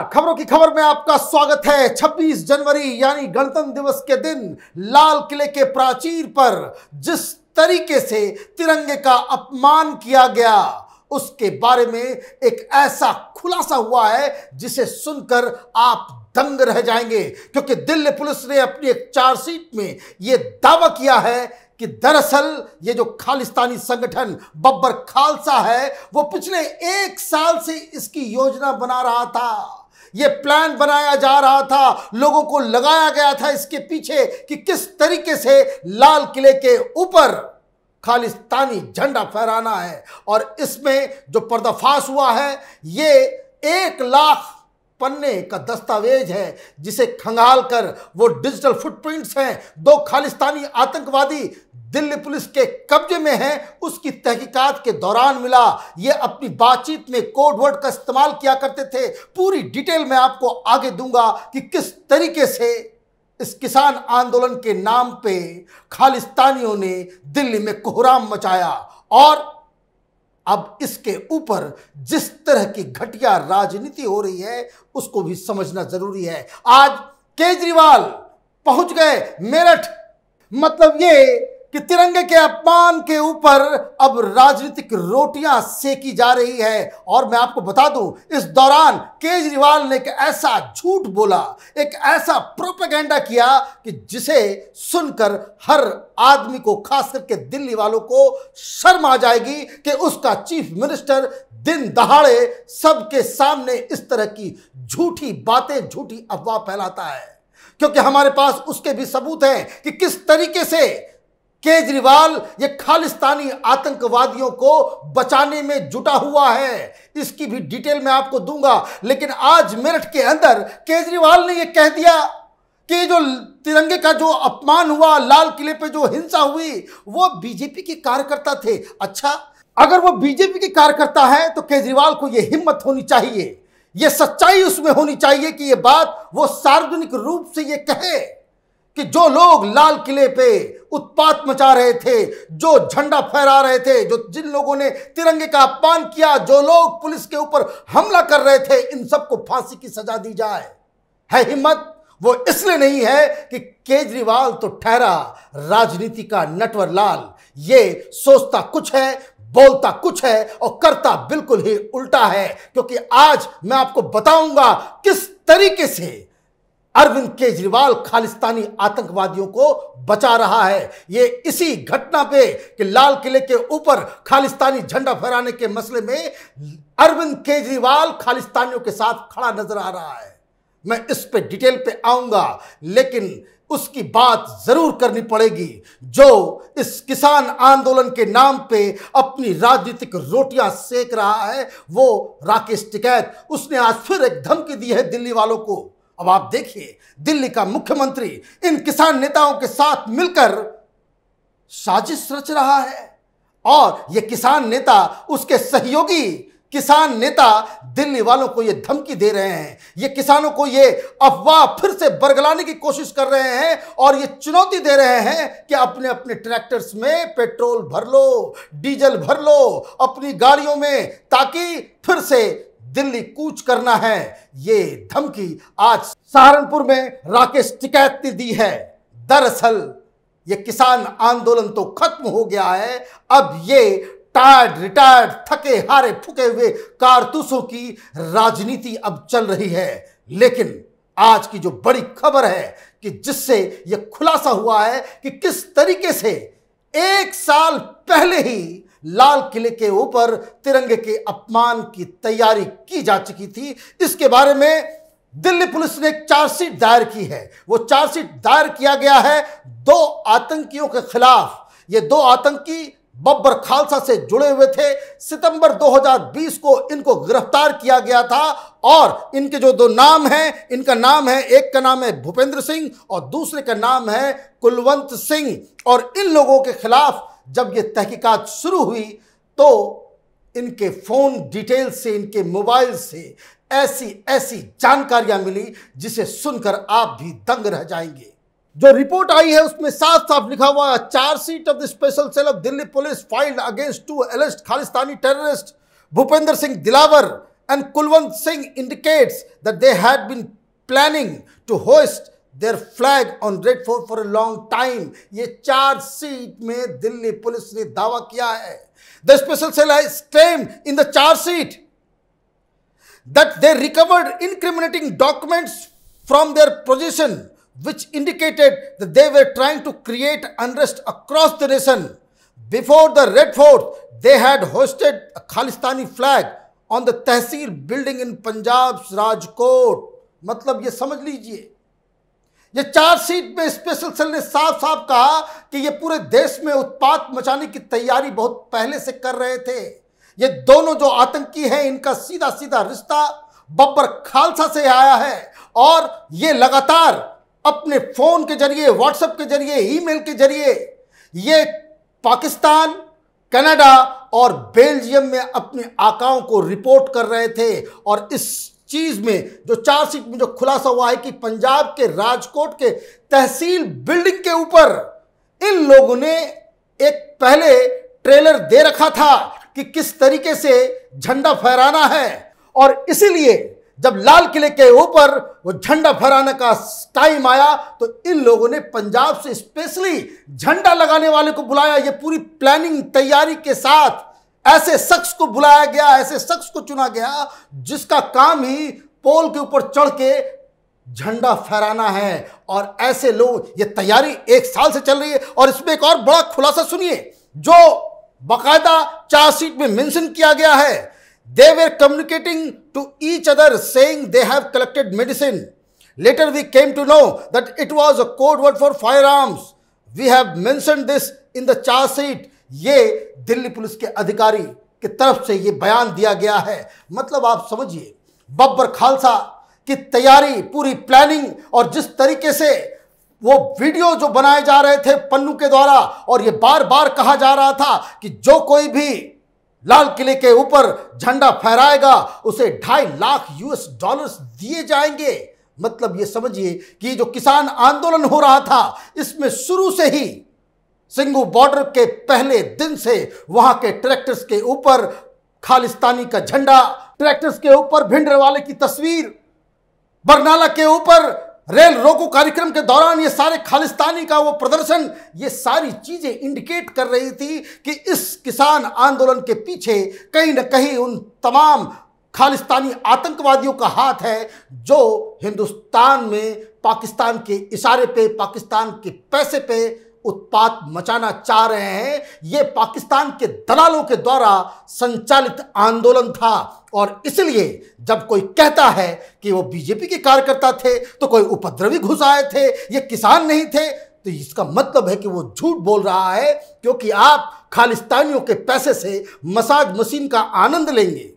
नमस्कार खबरों की खबर में आपका स्वागत है 26 जनवरी यानी गणतंत्र दिवस के दिन लाल किले के प्राचीर पर जिस तरीके से तिरंगे का अपमान किया गया उसके बारे में एक ऐसा खुलासा हुआ है जिसे सुनकर आप दंग रह जाएंगे क्योंकि दिल्ली पुलिस ने अपनी एक चार्जशीट में यह दावा किया है कि दरअसल ये जो खालिस्तानी संगठन बब्बर खालसा है वो पिछले एक साल से इसकी योजना बना रहा था ये प्लान बनाया जा रहा था लोगों को लगाया गया था इसके पीछे कि किस तरीके से लाल किले के ऊपर खालिस्तानी झंडा फहराना है और इसमें जो पर्दाफाश हुआ है ये एक लाख पन्ने का दस्तावेज है जिसे खंगाल कर वो डिजिटल फुटप्रिंट्स हैं दो खालिस्तानी आतंकवादी दिल्ली पुलिस के कब्जे में हैं उसकी तहकीकात के दौरान मिला ये अपनी बातचीत में कोड वर्ड का इस्तेमाल किया करते थे पूरी डिटेल मैं आपको आगे दूंगा कि किस तरीके से इस किसान आंदोलन के नाम पे खालिस्तानियों ने दिल्ली में कोहराम मचाया और अब इसके ऊपर जिस तरह की घटिया राजनीति हो रही है उसको भी समझना जरूरी है आज केजरीवाल पहुंच गए मेरठ मतलब ये कि तिरंगे के अपमान के ऊपर अब राजनीतिक रोटियां सेकी जा रही है और मैं आपको बता दूं इस दौरान केजरीवाल ने एक ऐसा झूठ बोला एक ऐसा प्रोपेगेंडा किया कि जिसे सुनकर हर आदमी को खास करके दिल्ली वालों को शर्म आ जाएगी कि उसका चीफ मिनिस्टर दिन दहाड़े सबके सामने इस तरह की झूठी बातें झूठी अफवाह फैलाता है क्योंकि हमारे पास उसके भी सबूत हैं कि किस तरीके से केजरीवाल ये खालिस्तानी आतंकवादियों को बचाने में जुटा हुआ है इसकी भी डिटेल मैं आपको दूंगा लेकिन आज मेरठ के अंदर केजरीवाल ने यह कह दिया कि जो तिरंगे का जो अपमान हुआ लाल किले पे जो हिंसा हुई वो बीजेपी के कार्यकर्ता थे अच्छा अगर वो बीजेपी के कार्यकर्ता है तो केजरीवाल को ये हिम्मत होनी चाहिए ये सच्चाई उसमें होनी चाहिए कि ये बात वो सार्वजनिक रूप से ये कहे कि जो लोग लाल किले पे उत्पात मचा रहे थे जो झंडा फहरा रहे थे जो जिन लोगों ने तिरंगे का अपमान किया जो लोग पुलिस के ऊपर हमला कर रहे थे इन सबको फांसी की सजा दी जाए है हिम्मत वो इसलिए नहीं है कि केजरीवाल तो ठहरा राजनीति का नटवर लाल ये सोचता कुछ है बोलता कुछ है और करता बिल्कुल ही उल्टा है क्योंकि आज मैं आपको बताऊंगा किस तरीके से अरविंद केजरीवाल खालिस्तानी आतंकवादियों को बचा रहा है ये इसी घटना पे कि लाल किले के ऊपर खालिस्तानी झंडा फहराने के मसले में अरविंद केजरीवाल खालिस्तानियों के साथ खड़ा नजर आ रहा है मैं इस पे डिटेल पे आऊंगा लेकिन उसकी बात जरूर करनी पड़ेगी जो इस किसान आंदोलन के नाम पे अपनी राजनीतिक रोटियां सेक रहा है वो राकेश टिकैत उसने आज फिर एक धमकी दी है दिल्ली वालों को अब आप देखिए दिल्ली का मुख्यमंत्री इन किसान नेताओं के साथ मिलकर साजिश रच रहा है और ये किसान नेता उसके सहयोगी किसान नेता दिल्ली वालों को ये धमकी दे रहे हैं ये किसानों को ये अफवाह फिर से बरगलाने की कोशिश कर रहे हैं और ये चुनौती दे रहे हैं कि अपने अपने ट्रैक्टर्स में पेट्रोल भर लो डीजल भर लो अपनी गाड़ियों में ताकि फिर से दिल्ली कूच करना है ये धमकी आज सहारनपुर में राकेश टिकैत ने दी है दरअसल ये किसान आंदोलन तो खत्म हो गया है अब ये टायर्ड रिटायर्ड थके हारे फुके हुए कारतूसों की राजनीति अब चल रही है लेकिन आज की जो बड़ी खबर है कि जिससे यह खुलासा हुआ है कि किस तरीके से एक साल पहले ही लाल किले के ऊपर तिरंगे के अपमान की तैयारी की जा चुकी थी इसके बारे में दिल्ली पुलिस ने एक चार्जशीट दायर की है वो चार्जशीट दायर किया गया है दो आतंकियों के खिलाफ ये दो आतंकी बब्बर खालसा से जुड़े हुए थे सितंबर 2020 को इनको गिरफ्तार किया गया था और इनके जो दो नाम हैं इनका नाम है एक का नाम है भूपेंद्र सिंह और दूसरे का नाम है कुलवंत सिंह और इन लोगों के खिलाफ जब ये तहकीकात शुरू हुई तो इनके फ़ोन डिटेल से इनके मोबाइल से ऐसी ऐसी जानकारियां मिली जिसे सुनकर आप भी दंग रह जाएंगे जो रिपोर्ट आई है उसमें साफ साफ लिखा हुआ है chargesheet of the special cell of Delhi police filed against two a list Khalistani terrorist Bhupendra Singh Dilawar and Kulwant Singh indicates that they had been planning to host their flag on red fort for a long time ये चार seat में Delhi police ने दावा किया है the special cell has claim in the chargesheet that they recovered incriminating documents from their position which indicated the they were trying to create unrest across the nation before the red fort they had hosted Khalistani flag on the tehsil building in Punjab Rajkot मतलब ये समझ लीजिए ये chargesheet में special cell ने साफ साफ कहा कि ये पूरे देश में उत्पात मचाने की तैयारी बहुत पहले से कर रहे थे ये दोनों जो आतंकी हैं इनका सीधा सीधा रिश्ता बब्बर खालसा से आया है और ये लगातार अपने फोन के जरिए व्हाट्सएप के जरिए ईमेल के जरिए ये पाकिस्तान कनाडा और बेल्जियम में अपने आकाओं को रिपोर्ट कर रहे थे और इस चीज़ में जो चार्जशीट में जो खुलासा हुआ है कि पंजाब के राजकोट के तहसील बिल्डिंग के ऊपर इन लोगों ने एक पहले ट्रेलर दे रखा था कि किस तरीके से झंडा फहराना है और इसीलिए जब लाल किले के ऊपर वो झंडा फहराने का टाइम आया तो इन लोगों ने पंजाब से स्पेशली झंडा लगाने वाले को बुलाया ये पूरी प्लानिंग तैयारी के साथ ऐसे शख्स को बुलाया गया ऐसे शख्स को चुना गया जिसका काम ही पोल के ऊपर चढ़ के झंडा फहराना है और ऐसे लोग ये तैयारी एक साल से चल रही है और इसमें एक और बड़ा खुलासा सुनिए जो बाकायदा चार्जशीट में मेंशन किया गया है they were communicating to each other saying they have collected medicine letter we came to know that it was a code word for firearms we have mention this in the chargesheet ये Delhi police के अधिकारी की तरफ से ये बयान दिया गया है मतलब आप समझिए बब्बर खालसा की तैयारी पूरी प्लानिंग और जिस तरीके से वो वीडियो जो बनाए जा रहे थे पन्नू के द्वारा और ये बार बार कहा जा रहा था कि जो कोई भी लाल किले के ऊपर झंडा फहराएगा उसे ढाई लाख यूएस डॉलर्स दिए जाएंगे मतलब ये समझिए कि जो किसान आंदोलन हो रहा था इसमें शुरू से ही सिंगू बॉर्डर के पहले दिन से वहां के ट्रैक्टर्स के ऊपर खालिस्तानी का झंडा ट्रैक्टर्स के ऊपर भिंडर वाले की तस्वीर बरनाला के ऊपर रेल रोको कार्यक्रम के दौरान ये सारे खालिस्तानी का वो प्रदर्शन ये सारी चीजें इंडिकेट कर रही थी कि इस किसान आंदोलन के पीछे कहीं ना कहीं उन तमाम खालिस्तानी आतंकवादियों का हाथ है जो हिंदुस्तान में पाकिस्तान के इशारे पे पाकिस्तान के पैसे पे उत्पात मचाना चाह रहे हैं ये पाकिस्तान के दलालों के द्वारा संचालित आंदोलन था और इसलिए जब कोई कहता है कि वो बीजेपी के कार्यकर्ता थे तो कोई उपद्रवी घुस आए थे ये किसान नहीं थे तो इसका मतलब है कि वो झूठ बोल रहा है क्योंकि आप खालिस्तानियों के पैसे से मसाज मशीन का आनंद लेंगे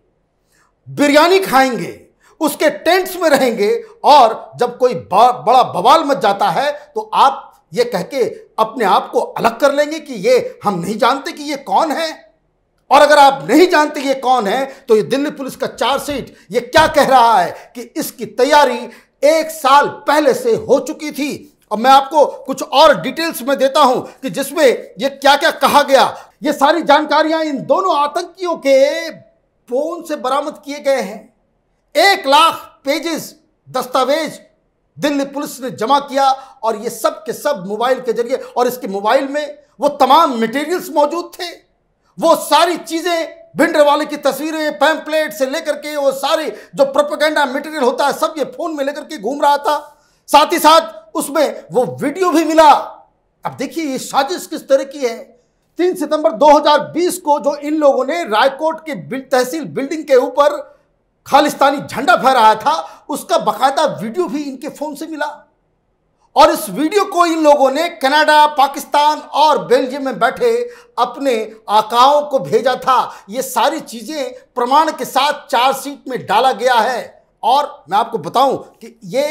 बिरयानी खाएंगे उसके टेंट्स में रहेंगे और जब कोई बड़ा बवाल मच जाता है तो आप ये कह के अपने आप को अलग कर लेंगे कि ये हम नहीं जानते कि ये कौन है और अगर आप नहीं जानते ये कौन है तो ये दिल्ली पुलिस का चार्जशीट ये क्या कह रहा है कि इसकी तैयारी एक साल पहले से हो चुकी थी अब मैं आपको कुछ और डिटेल्स में देता हूं कि जिसमें ये क्या क्या कहा गया ये सारी जानकारियां इन दोनों आतंकियों के फोन से बरामद किए गए हैं एक लाख पेजेस दस्तावेज दिल्ली पुलिस ने जमा किया और ये सब के सब मोबाइल के जरिए और इसके मोबाइल में वो तमाम मटेरियल्स मौजूद थे वो सारी चीज़ें भिंडरवाले की तस्वीरें पैम्पलेट से लेकर के वो सारे जो प्रोपोगेंडा मटेरियल होता है सब ये फ़ोन में लेकर के घूम रहा था साथ ही साथ उसमें वो वीडियो भी मिला अब देखिए ये साजिश किस तरह की है तीन सितंबर 2020 को जो इन लोगों ने रायकोट के तहसील बिल्डिंग के ऊपर खालिस्तानी झंडा फहराया था उसका बाकायदा वीडियो भी इनके फ़ोन से मिला और इस वीडियो को इन लोगों ने कनाडा पाकिस्तान और बेल्जियम में बैठे अपने आकाओं को भेजा था ये सारी चीज़ें प्रमाण के साथ चार्जशीट में डाला गया है और मैं आपको बताऊं कि ये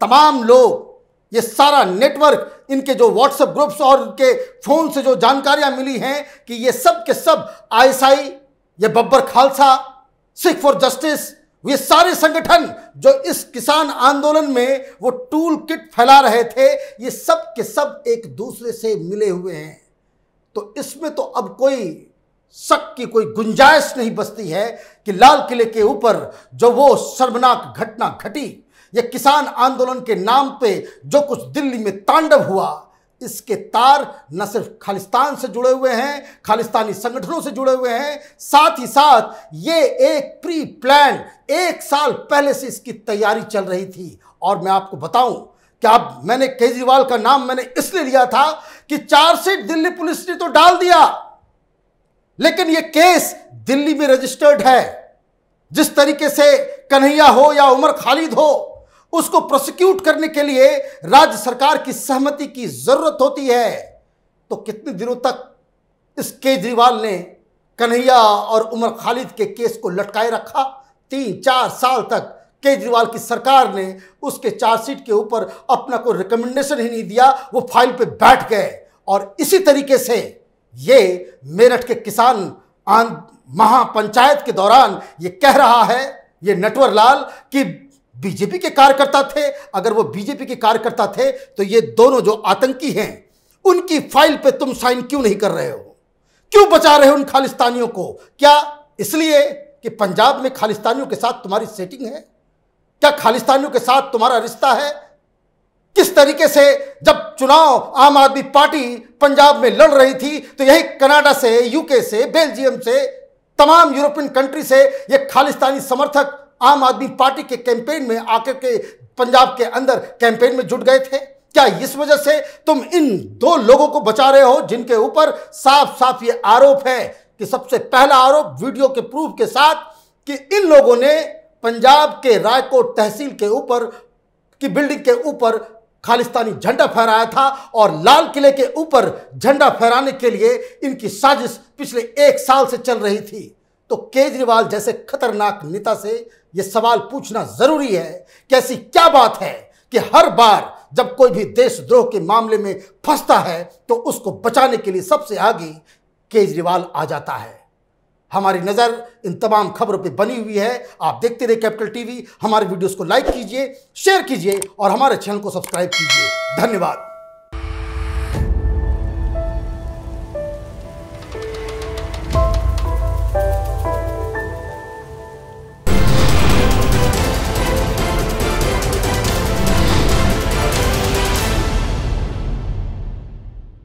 तमाम लोग ये सारा नेटवर्क इनके जो व्हाट्सएप ग्रुप्स और इनके फ़ोन से जो जानकारियां मिली हैं कि ये सब के सब आईएसआई ये बब्बर खालसा सिख फॉर जस्टिस वे सारे संगठन जो इस किसान आंदोलन में वो टूल किट फैला रहे थे ये सब के सब एक दूसरे से मिले हुए हैं तो इसमें तो अब कोई शक की कोई गुंजाइश नहीं बचती है कि लाल किले के ऊपर जो वो शर्मनाक घटना घटी या किसान आंदोलन के नाम पे जो कुछ दिल्ली में तांडव हुआ इसके तार न सिर्फ खालिस्तान से जुड़े हुए हैं खालिस्तानी संगठनों से जुड़े हुए हैं साथ ही साथ ये एक प्री प्लान एक साल पहले से इसकी तैयारी चल रही थी और मैं आपको बताऊं कि अब मैंने केजरीवाल का नाम मैंने इसलिए लिया था कि चार्जशीट दिल्ली पुलिस ने तो डाल दिया लेकिन यह केस दिल्ली में रजिस्टर्ड है जिस तरीके से कन्हैया हो या उमर खालिद हो उसको प्रोसिक्यूट करने के लिए राज्य सरकार की सहमति की जरूरत होती है तो कितने दिनों तक इस केजरीवाल ने कन्हैया और उमर खालिद के केस को लटकाए रखा तीन चार साल तक केजरीवाल की सरकार ने उसके चार्जशीट के ऊपर अपना कोई रिकमेंडेशन ही नहीं दिया वो फाइल पे बैठ गए और इसी तरीके से ये मेरठ के किसान महापंचायत के दौरान ये कह रहा है ये नटवर लाल कि बीजेपी के कार्यकर्ता थे अगर वो बीजेपी के कार्यकर्ता थे तो ये दोनों जो आतंकी हैं उनकी फाइल पे तुम साइन क्यों नहीं कर रहे हो क्यों बचा रहे हो उन खालिस्तानियों को क्या इसलिए कि पंजाब में खालिस्तानियों के साथ तुम्हारी सेटिंग है क्या खालिस्तानियों के साथ तुम्हारा रिश्ता है किस तरीके से जब चुनाव आम आदमी पार्टी पंजाब में लड़ रही थी तो यही कनाडा से यूके से बेल्जियम से तमाम यूरोपियन कंट्री से ये खालिस्तानी समर्थक आम आदमी पार्टी के कैंपेन में आकर के पंजाब के अंदर कैंपेन में जुट गए थे क्या इस वजह से तुम इन दो लोगों को बचा रहे हो जिनके ऊपर साफ साफ ये आरोप है कि सबसे पहला आरोप वीडियो के प्रूफ के साथ कि इन लोगों ने पंजाब के रायकोट तहसील के ऊपर की बिल्डिंग के ऊपर खालिस्तानी झंडा फहराया था और लाल किले के ऊपर झंडा फहराने के लिए इनकी साजिश पिछले एक साल से चल रही थी तो केजरीवाल जैसे खतरनाक नेता से ये सवाल पूछना जरूरी है कि ऐसी क्या बात है कि हर बार जब कोई भी देशद्रोह के मामले में फंसता है तो उसको बचाने के लिए सबसे आगे केजरीवाल आ जाता है हमारी नज़र इन तमाम खबरों पे बनी हुई है आप देखते रहे कैपिटल टीवी हमारे वीडियोस को लाइक कीजिए शेयर कीजिए और हमारे चैनल को सब्सक्राइब कीजिए धन्यवाद